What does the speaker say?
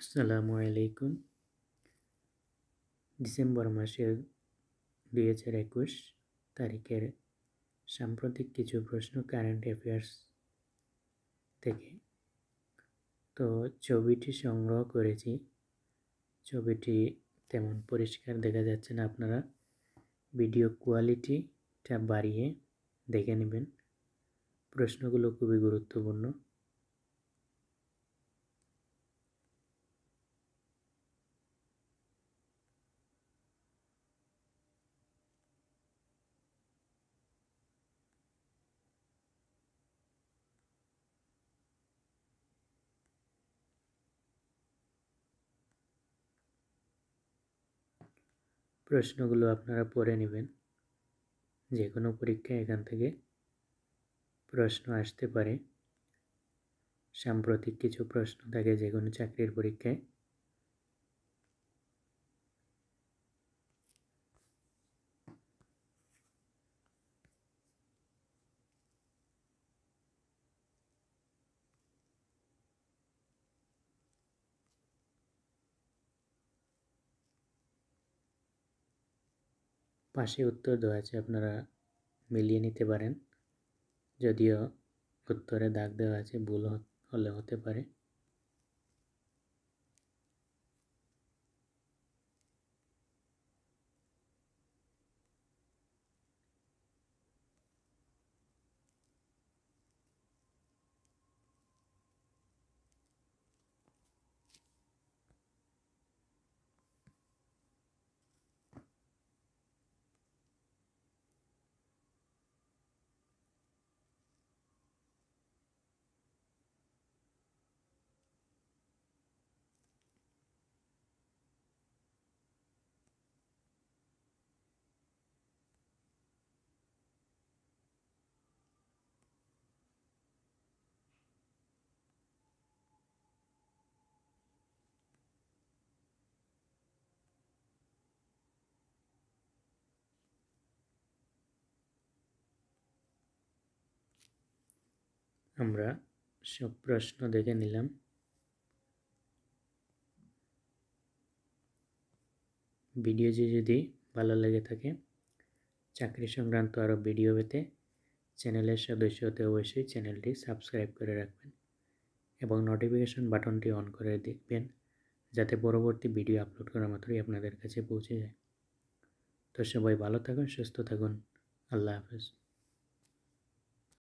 আসসালামু আলাইকুম ডিসেম্বর মাসের দুই হাজার একুশ তারিখের সাম্প্রতিক কিছু প্রশ্ন কারেন্ট অ্যাফেয়ার্স থেকে তো ছবিটি সংগ্রহ করেছি ছবিটি তেমন পরিষ্কার দেখা যাচ্ছে না আপনারা ভিডিও কোয়ালিটিটা বাড়িয়ে দেখে নেবেন প্রশ্নগুলো খুবই গুরুত্বপূর্ণ প্রশ্নগুলো আপনারা পড়ে নেবেন যে কোনো পরীক্ষায় এখান থেকে প্রশ্ন আসতে পারে সাম্প্রতিক কিছু প্রশ্ন থাকে যে কোনো চাকরির পরীক্ষায় পাশে উত্তর দেওয়া আছে আপনারা মিলিয়ে নিতে পারেন যদিও উত্তরে দাগ দেওয়া আছে ভুল হলে হতে পারে আমরা সব প্রশ্ন দেখে নিলাম ভিডিওটি যদি ভালো লেগে থাকে চাকরি সংক্রান্ত আরও ভিডিও পেতে চ্যানেলের সদস্য হতে অবশ্যই চ্যানেলটি সাবস্ক্রাইব করে রাখবেন এবং নোটিফিকেশন বাটনটি অন করে দেখবেন যাতে পরবর্তী ভিডিও আপলোড করা মাত্রই আপনাদের কাছে পৌঁছে যায় তো সবাই ভালো থাকুন সুস্থ থাকুন আল্লাহ হাফেজ